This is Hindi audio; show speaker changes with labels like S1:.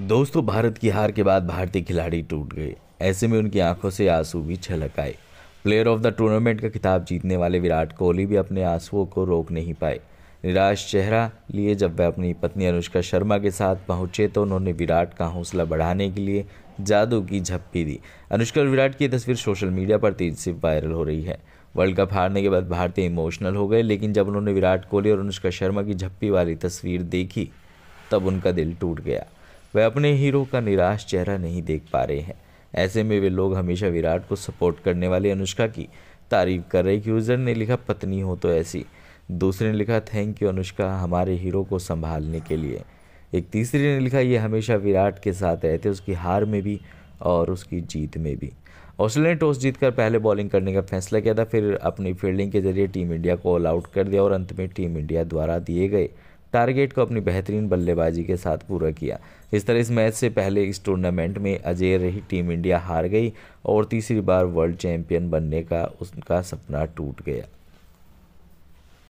S1: दोस्तों भारत की हार के बाद भारतीय खिलाड़ी टूट गए ऐसे में उनकी आंखों से आंसू भी छलक आए प्लेयर ऑफ द टूर्नामेंट का खिताब जीतने वाले विराट कोहली भी अपने आंसुओं को रोक नहीं पाए निराश चेहरा लिए जब वह अपनी पत्नी अनुष्का शर्मा के साथ पहुंचे तो उन्होंने विराट का हौसला बढ़ाने के लिए जादू की झप्पी दी अनुष्का और विराट की तस्वीर सोशल मीडिया पर तेजी से वायरल हो रही है वर्ल्ड कप हारने के बाद भारतीय इमोशनल हो गए लेकिन जब उन्होंने विराट कोहली और अनुष्का शर्मा की झप्पी वाली तस्वीर देखी तब उनका दिल टूट गया वह अपने हीरो का निराश चेहरा नहीं देख पा रहे हैं ऐसे में वे लोग हमेशा विराट को सपोर्ट करने वाली अनुष्का की तारीफ कर रहे कि यूज़र ने लिखा पत्नी हो तो ऐसी दूसरे ने लिखा थैंक यू अनुष्का हमारे हीरो को संभालने के लिए एक तीसरे ने लिखा ये हमेशा विराट के साथ रहते उसकी हार में भी और उसकी जीत में भी ऑस्ट्रेलिया ने टॉस जीतकर पहले बॉलिंग करने का फैसला किया था फिर अपनी फील्डिंग के जरिए टीम इंडिया को ऑल आउट कर दिया और अंत में टीम इंडिया द्वारा दिए गए टारगेट को अपनी बेहतरीन बल्लेबाजी के साथ पूरा किया इस तरह इस मैच से पहले इस टूर्नामेंट में अजय रही टीम इंडिया हार गई और तीसरी बार वर्ल्ड चैंपियन बनने का उनका सपना टूट गया